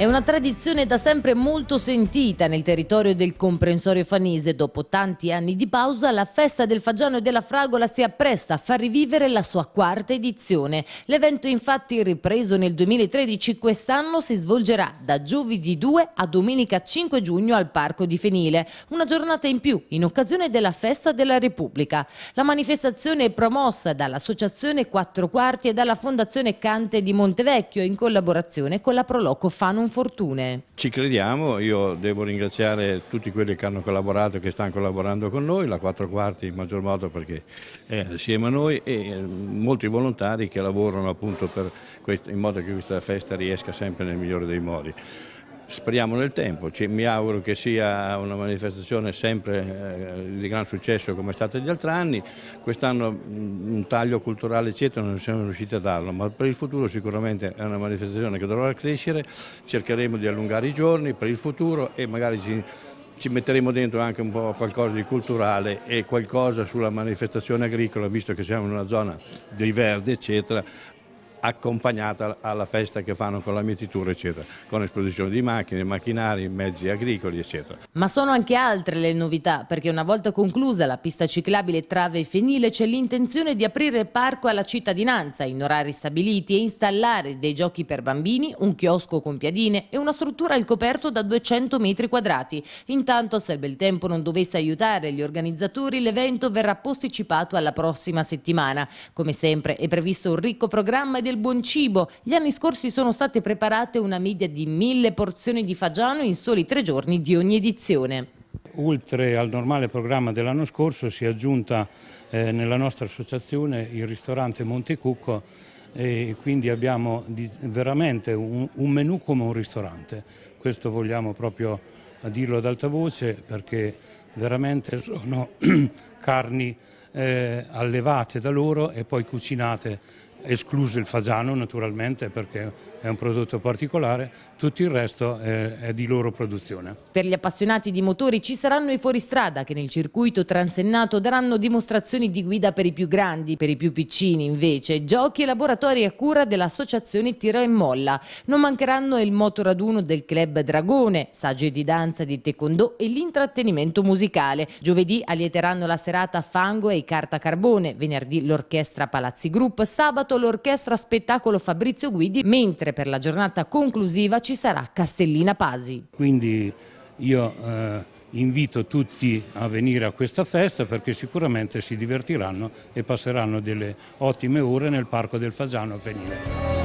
È una tradizione da sempre molto sentita nel territorio del comprensorio fanese. Dopo tanti anni di pausa, la festa del fagiano e della fragola si appresta a far rivivere la sua quarta edizione. L'evento infatti ripreso nel 2013 quest'anno si svolgerà da giovedì 2 a domenica 5 giugno al Parco di Fenile, una giornata in più in occasione della Festa della Repubblica. La manifestazione è promossa dall'Associazione Quattro Quarti e dalla Fondazione Cante di Montevecchio in collaborazione con la Proloco Fanon infortune. Ci crediamo, io devo ringraziare tutti quelli che hanno collaborato e che stanno collaborando con noi, la Quattro quarti in maggior modo perché è assieme a noi e eh, molti volontari che lavorano appunto per questo, in modo che questa festa riesca sempre nel migliore dei modi speriamo nel tempo, Ci, mi auguro che sia una manifestazione sempre eh, di gran successo come è stata gli altri anni, quest'anno mm, un taglio culturale eccetera non siamo riusciti a darlo, ma per il futuro sicuramente è una manifestazione che dovrà crescere, cercheremo di allungare i giorni per il futuro e magari ci ci metteremo dentro anche un po' qualcosa di culturale e qualcosa sulla manifestazione agricola, visto che siamo in una zona dei verde, eccetera, accompagnata alla festa che fanno con la mietitura eccetera, con esposizione di macchine, macchinari, mezzi agricoli eccetera. Ma sono anche altre le novità perché una volta conclusa la pista ciclabile Trave e Fenile c'è l'intenzione di aprire il parco alla cittadinanza in orari stabiliti e installare dei giochi per bambini, un chiosco con piadine e una struttura al coperto da 200 metri quadrati. Intanto se il bel tempo non dovesse aiutare gli organizzatori l'evento verrà posticipato alla prossima settimana. Come sempre è previsto un ricco programma di del buon cibo. Gli anni scorsi sono state preparate una media di mille porzioni di fagiano in soli tre giorni di ogni edizione. Oltre al normale programma dell'anno scorso si è aggiunta eh, nella nostra associazione il ristorante Montecucco e quindi abbiamo veramente un, un menù come un ristorante. Questo vogliamo proprio dirlo ad alta voce perché veramente sono carni eh, allevate da loro e poi cucinate escluso il fasano naturalmente perché è un prodotto particolare, tutto il resto è, è, di loro produzione. Per gli appassionati di motori ci saranno i fuoristrada che nel circuito transennato daranno dimostrazioni di guida per i più grandi, per i più piccini invece, giochi e laboratori a cura dell'associazione Tira e Molla. Non mancheranno il motoraduno del club Dragone, saggi di danza di taekwondo e l'intrattenimento musicale. Giovedì allieteranno la serata Fango e Carta Carbone, venerdì l'orchestra Palazzi Group, sabato portato l'orchestra spettacolo Fabrizio Guidi, mentre per la giornata conclusiva ci sarà Castellina Pasi. Quindi io eh, invito tutti a venire a questa festa perché sicuramente si divertiranno e passeranno delle ottime ore nel Parco del Fasano a venire.